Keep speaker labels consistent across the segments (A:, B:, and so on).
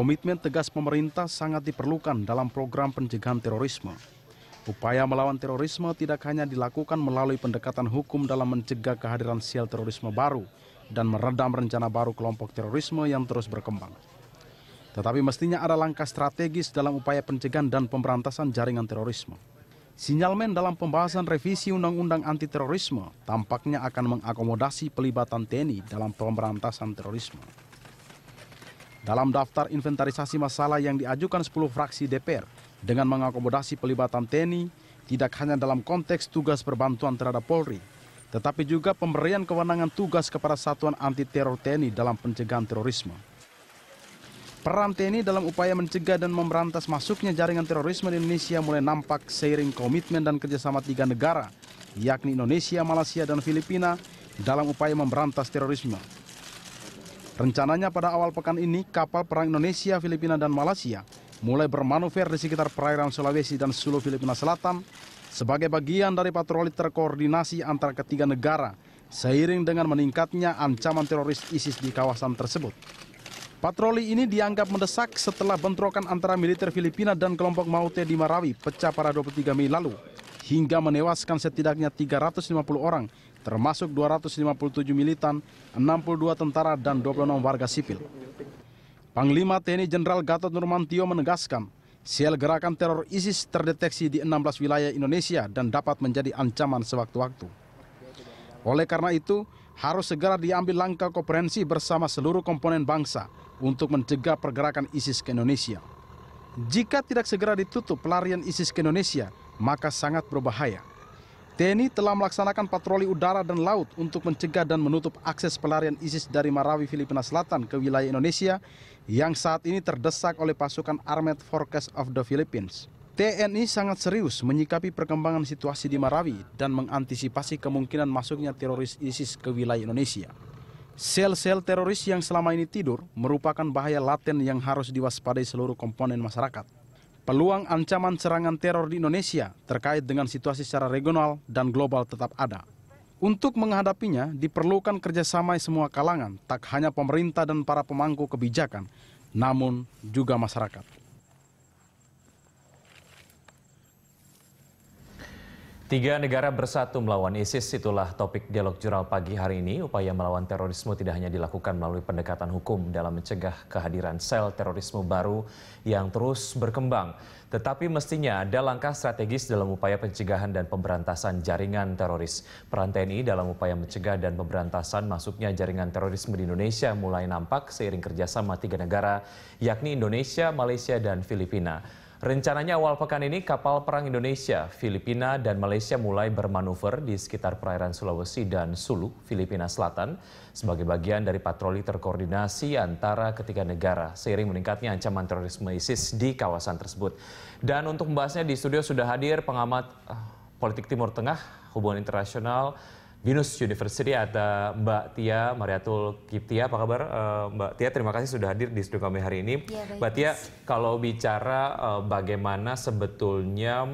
A: Komitmen tegas pemerintah sangat diperlukan dalam program pencegahan terorisme. Upaya melawan terorisme tidak hanya dilakukan melalui pendekatan hukum dalam mencegah kehadiran sel terorisme baru dan meredam rencana baru kelompok terorisme yang terus berkembang. Tetapi mestinya ada langkah strategis dalam upaya pencegahan dan pemberantasan jaringan terorisme. Sinyalmen dalam pembahasan revisi Undang-Undang anti terorisme tampaknya akan mengakomodasi pelibatan TNI dalam pemberantasan terorisme dalam daftar inventarisasi masalah yang diajukan 10 fraksi DPR dengan mengakomodasi pelibatan TNI tidak hanya dalam konteks tugas perbantuan terhadap Polri, tetapi juga pemberian kewenangan tugas kepada Satuan Anti Teror TNI dalam pencegahan terorisme. Peran TNI dalam upaya mencegah dan memberantas masuknya jaringan terorisme di Indonesia mulai nampak seiring komitmen dan kerjasama tiga negara, yakni Indonesia, Malaysia, dan Filipina, dalam upaya memberantas terorisme. Rencananya pada awal pekan ini kapal perang Indonesia, Filipina, dan Malaysia mulai bermanuver di sekitar perairan Sulawesi dan Sulu Filipina Selatan sebagai bagian dari patroli terkoordinasi antara ketiga negara seiring dengan meningkatnya ancaman teroris ISIS di kawasan tersebut. Patroli ini dianggap mendesak setelah bentrokan antara militer Filipina dan kelompok Maute di Marawi pecah pada 23 Mei lalu hingga menewaskan setidaknya 350 orang termasuk 257 militan, 62 tentara, dan 26 warga sipil. Panglima TNI Jenderal Gatot Nurmantio menegaskan, sel gerakan teror ISIS terdeteksi di 16 wilayah Indonesia dan dapat menjadi ancaman sewaktu-waktu. Oleh karena itu, harus segera diambil langkah komprehensif bersama seluruh komponen bangsa untuk mencegah pergerakan ISIS ke Indonesia. Jika tidak segera ditutup pelarian ISIS ke Indonesia, maka sangat berbahaya. TNI telah melaksanakan patroli udara dan laut untuk mencegah dan menutup akses pelarian ISIS dari Marawi, Filipina Selatan ke wilayah Indonesia yang saat ini terdesak oleh pasukan Armed Forces of the Philippines. TNI sangat serius menyikapi perkembangan situasi di Marawi dan mengantisipasi kemungkinan masuknya teroris ISIS ke wilayah Indonesia. Sel-sel teroris yang selama ini tidur merupakan bahaya laten yang harus diwaspadai seluruh komponen masyarakat peluang ancaman serangan teror di Indonesia terkait dengan situasi secara regional dan global tetap ada. Untuk menghadapinya, diperlukan kerjasama semua kalangan, tak hanya pemerintah dan para pemangku kebijakan, namun juga masyarakat.
B: Tiga negara bersatu melawan ISIS itulah topik dialog jurnal pagi hari ini. Upaya melawan terorisme tidak hanya dilakukan melalui pendekatan hukum dalam mencegah kehadiran sel terorisme baru yang terus berkembang. Tetapi mestinya ada langkah strategis dalam upaya pencegahan dan pemberantasan jaringan teroris. Peran TNI dalam upaya mencegah dan pemberantasan masuknya jaringan terorisme di Indonesia mulai nampak seiring kerjasama tiga negara, yakni Indonesia, Malaysia, dan Filipina. Rencananya awal pekan ini kapal perang Indonesia, Filipina, dan Malaysia mulai bermanuver di sekitar perairan Sulawesi dan Sulu, Filipina Selatan, sebagai bagian dari patroli terkoordinasi antara ketiga negara seiring meningkatnya ancaman terorisme ISIS di kawasan tersebut. Dan untuk membahasnya di studio sudah hadir pengamat eh, politik Timur Tengah, hubungan internasional, Binus University ada uh, Mbak Tia Mariatul Kiptia. Apa kabar uh, Mbak Tia? Terima kasih sudah hadir di studio kami hari ini. Ya, Mbak Tia, kalau bicara uh, bagaimana sebetulnya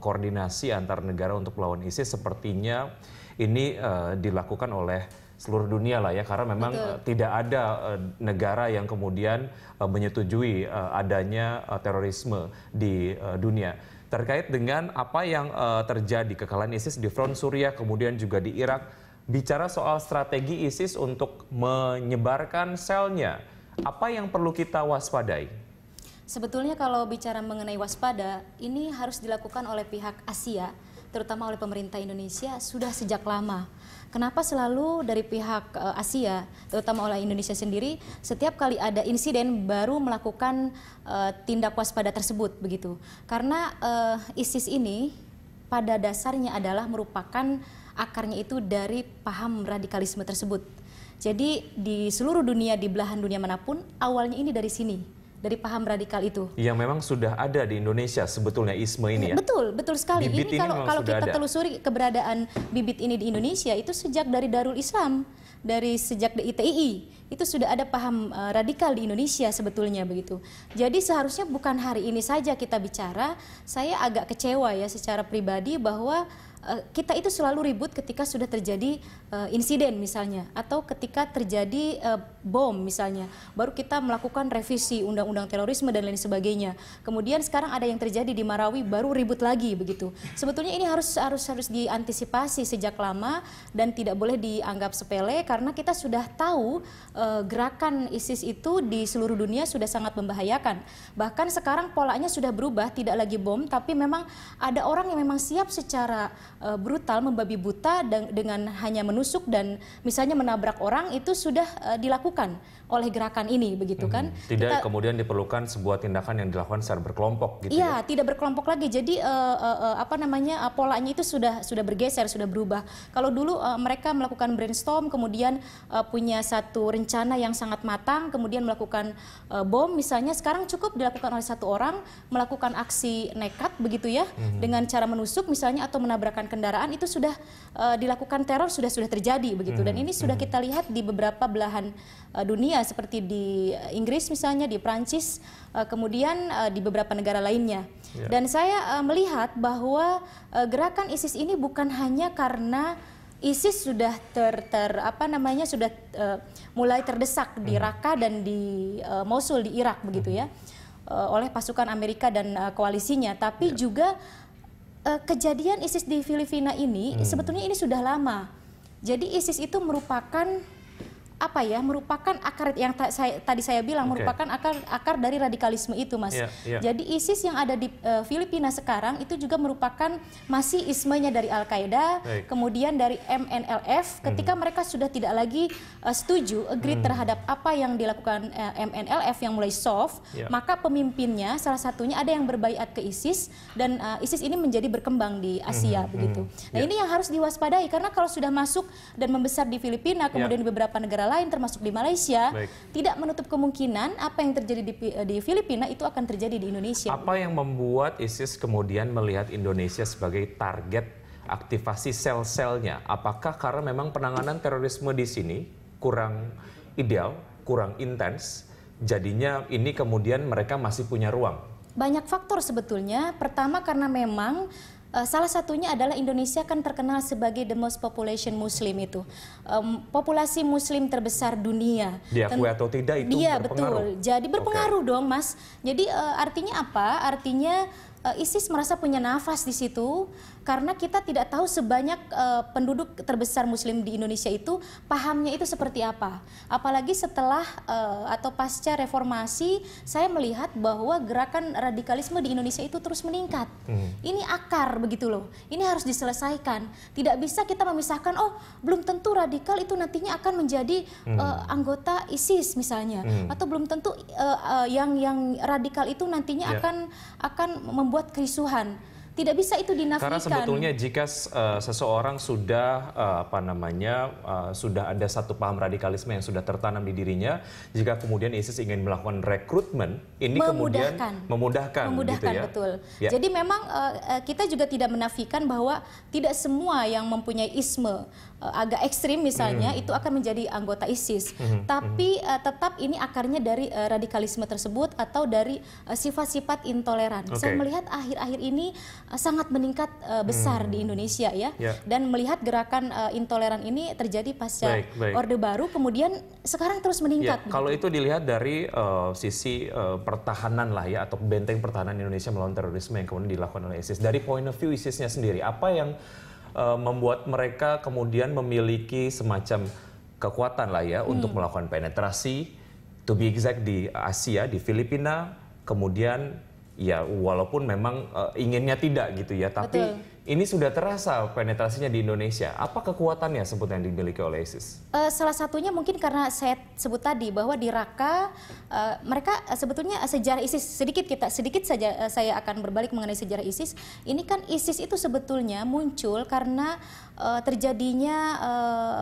B: koordinasi antar negara untuk melawan ISIS, sepertinya ini dilakukan oleh seluruh dunia lah ya karena memang Betul. tidak ada negara yang kemudian menyetujui adanya terorisme di dunia terkait dengan apa yang uh, terjadi kekalahan ISIS di front Suriah kemudian juga di Irak bicara soal strategi ISIS untuk menyebarkan selnya apa yang perlu kita waspadai
C: Sebetulnya kalau bicara mengenai waspada, ini harus dilakukan oleh pihak Asia terutama oleh pemerintah Indonesia sudah sejak lama. Kenapa selalu dari pihak eh, Asia, terutama oleh Indonesia sendiri, setiap kali ada insiden baru melakukan uh, tindak waspada tersebut begitu? Karena uh, ISIS ini pada dasarnya adalah merupakan akarnya itu dari paham radikalisme tersebut. Jadi di seluruh dunia, di belahan dunia manapun, awalnya ini dari sini dari paham radikal itu.
B: Yang memang sudah ada di Indonesia sebetulnya isme ini ya. Iya, betul,
C: betul sekali. Bibit ini, ini kalau kalau kita ada. telusuri keberadaan bibit ini di Indonesia itu sejak dari Darul Islam, dari sejak di ITII itu sudah ada paham uh, radikal di Indonesia sebetulnya begitu. Jadi seharusnya bukan hari ini saja kita bicara. Saya agak kecewa ya secara pribadi bahwa Eh, kita itu selalu ribut ketika sudah terjadi uh, insiden misalnya atau ketika terjadi uh, bom misalnya baru kita melakukan revisi undang-undang terorisme dan lain sebagainya kemudian sekarang ada yang terjadi di Marawi baru ribut lagi begitu sebetulnya ini harus harus harus diantisipasi sejak lama dan tidak boleh dianggap sepele karena kita sudah tahu uh, gerakan ISIS itu di seluruh dunia sudah sangat membahayakan bahkan sekarang polanya sudah berubah tidak lagi bom tapi memang ada orang yang memang siap secara uh, brutal, membabi buta dengan hanya menusuk dan misalnya menabrak orang itu sudah uh, dilakukan oleh gerakan ini begitu hmm, kan. Tidak kita,
B: kemudian diperlukan sebuah tindakan yang dilakukan secara berkelompok gitu. Iya, ya?
C: tidak berkelompok lagi. Jadi uh, uh, uh, apa namanya uh, polanya itu sudah sudah bergeser, sudah berubah. Kalau dulu uh, mereka melakukan brainstorm kemudian uh, punya satu rencana yang sangat matang kemudian melakukan uh, bom misalnya sekarang cukup dilakukan oleh satu orang melakukan aksi nekat begitu ya hmm. dengan cara menusuk misalnya atau menabrakkan kendaraan itu sudah uh, dilakukan teror sudah sudah terjadi begitu hmm. dan ini sudah hmm. kita lihat di beberapa belahan uh, dunia dunia seperti di eh, Inggris misalnya, di Prancis, eh, kemudian eh, di beberapa negara lainnya. Ya. Dan saya melihat bahwa gerakan ISIS ini bukan hanya karena ISIS sudah ter, ter apa namanya sudah uh, mulai terdesak di hmm. Raqqa dan di uh, Mosul di Irak begitu ya uh, oleh pasukan Amerika dan uh, koalisinya tapi ya. juga uh, kejadian ISIS di Filipina ini hmm. sebetulnya ini sudah lama. Jadi ISIS itu merupakan apa ya merupakan akar yang ta saya, tadi saya bilang okay. merupakan akar akar dari radikalisme itu mas. Yeah, yeah. Jadi ISIS yang ada di uh, Filipina sekarang itu juga merupakan masih ismenya dari Al Qaeda, Baik. kemudian dari MNLF. Hmm. Ketika -hmm. mereka sudah tidak lagi uh, setuju agree hmm. terhadap apa yang dilakukan uh, eh, MNLF yang mulai soft, yeah. maka pemimpinnya salah satunya ada yang berbaiat ke ISIS dan uh, ISIS ini menjadi berkembang di hmm, Asia begitu. Nah yeah. ini yang harus diwaspadai karena kalau sudah masuk dan membesar di Filipina iya. kemudian yeah. di beberapa negara lain termasuk di Malaysia, Baik. tidak menutup kemungkinan apa yang terjadi di, di Filipina itu akan terjadi di Indonesia.
B: Apa yang membuat ISIS kemudian melihat Indonesia sebagai target aktivasi sel-selnya? Apakah karena memang penanganan terorisme di sini kurang ideal, kurang intens, jadinya ini kemudian mereka masih punya ruang?
C: Banyak faktor sebetulnya. Pertama karena memang Eh, salah satunya adalah Indonesia kan terkenal sebagai the most population Muslim itu um, populasi Muslim terbesar dunia. Diakui
B: atau tidak itu dia berpengaruh. betul.
C: Jadi berpengaruh okay. dong, Mas. Jadi uh, artinya apa? Artinya Eh, ISIS merasa punya nafas di situ karena kita tidak tahu sebanyak uh, penduduk terbesar Muslim di Indonesia itu pahamnya itu seperti apa. Apalagi setelah uh, atau pasca reformasi, saya melihat bahwa gerakan radikalisme di Indonesia itu terus meningkat. Hmm. Ini akar begitu loh. Ini harus diselesaikan. Tidak bisa kita memisahkan. Oh, belum tentu radikal itu nantinya akan menjadi hmm. uh, anggota ISIS misalnya, hmm. atau belum tentu uh, uh, yang yang radikal itu nantinya yeah. akan akan membuat membuat kerisuhan. Tidak bisa itu dinafikan. Karena sebetulnya
B: jika uh, seseorang sudah uh, apa namanya uh, sudah ada satu paham radikalisme yang sudah tertanam di dirinya, jika kemudian ISIS ingin melakukan rekrutmen, ini memudahkan. kemudian memudahkan, memudahkan gitu ya. betul. Ya. Jadi
C: memang uh, kita juga tidak menafikan bahwa tidak semua yang mempunyai isme uh, agak ekstrim misalnya hmm. itu akan menjadi anggota ISIS. Hmm. hmm, hmm. Tapi Uh, tetap ini akarnya dari uh, radikalisme tersebut atau dari sifat-sifat uh, intoleran. Okay. Saya melihat akhir-akhir ini uh, sangat meningkat uh, besar hmm. di Indonesia ya yeah. dan melihat gerakan uh, intoleran ini terjadi pasca baik, baik. Orde Baru kemudian sekarang terus meningkat. Yeah. Ya, kalau
B: itu dilihat dari uh, sisi uh, pertahanan lah ya atau benteng pertahanan Indonesia melawan terorisme yang kemudian dilakukan oleh ISIS dari point of view ISISnya sendiri apa yang uh, membuat mereka kemudian memiliki semacam kekuatan lah ya hmm. untuk melakukan penetrasi to be exact di Asia di Filipina kemudian ya walaupun memang uh, inginnya tidak gitu ya tapi Betul ini sudah terasa penetrasinya di Indonesia. Apa kekuatannya sebut yang dimiliki oleh ISIS?
C: Uh, salah satunya mungkin karena saya sebut tadi bahwa di Raqqa uh, mereka eh, sebetulnya sejarah ISIS sedikit kita sedikit saja saya akan berbalik mengenai sejarah ISIS. Ini kan ISIS itu sebetulnya muncul karena uh, terjadinya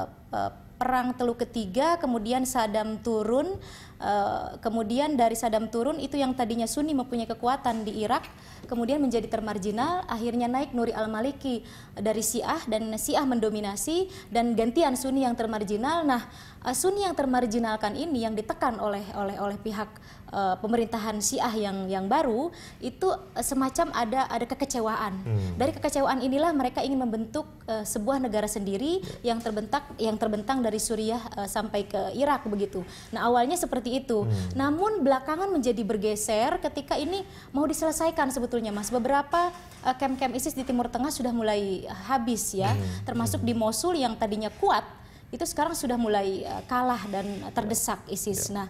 C: uh, perang Teluk Ketiga, kemudian Saddam turun, eh, kemudian dari Saddam turun itu yang tadinya Sunni mempunyai kekuatan di Irak, kemudian menjadi termarginal, akhirnya naik Nuri al-Maliki dari Syiah dan Syiah mendominasi dan gantian Sunni yang termarginal. Nah, uh, Sunni yang termarjinalkan ini yang ditekan oleh oleh oleh pihak uh, pemerintahan Syiah yang yang baru itu uh, semacam ada ada kekecewaan. Hmm. Dari kekecewaan inilah mereka ingin membentuk uh, sebuah negara sendiri yang terbentak yang terbentang dari Suriah uh, sampai ke Irak begitu. Nah, awalnya seperti itu. Hmm. Namun belakangan menjadi bergeser ketika ini mau diselesaikan sebetulnya Mas. Beberapa kem-kem uh, ISIS di Timur Tengah sudah mulai habis ya, hmm. termasuk hmm. di Mosul yang tadinya kuat itu sekarang sudah mulai eh, kalah dan ya. terdesak ISIS. Ya. Nah,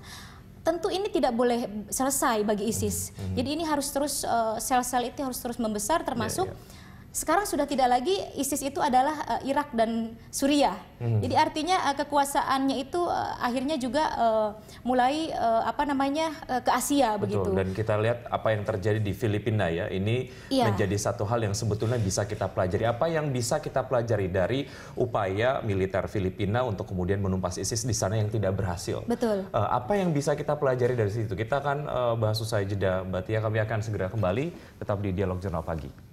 C: tentu ini tidak boleh selesai bagi ISIS. -hmm. Jadi ini harus terus eh, sel-sel itu harus terus membesar termasuk ya, ya sekarang sudah tidak lagi ISIS itu adalah uh, Irak dan Suriah. Hmm. Jadi artinya uh, kekuasaannya itu uh, akhirnya juga uh, mulai uh, apa namanya uh, ke Asia Betul. begitu. Dan
B: kita lihat apa yang terjadi di Filipina ya. Ini ya. menjadi satu hal yang sebetulnya bisa kita pelajari. Apa yang bisa kita pelajari dari upaya militer Filipina untuk kemudian menumpas ISIS di sana yang tidak berhasil. Betul. Uh, apa yang bisa kita pelajari dari situ? Kita akan uh, bahas usai jeda. Berarti Tia kami akan segera kembali tetap di Dialog Jurnal Pagi.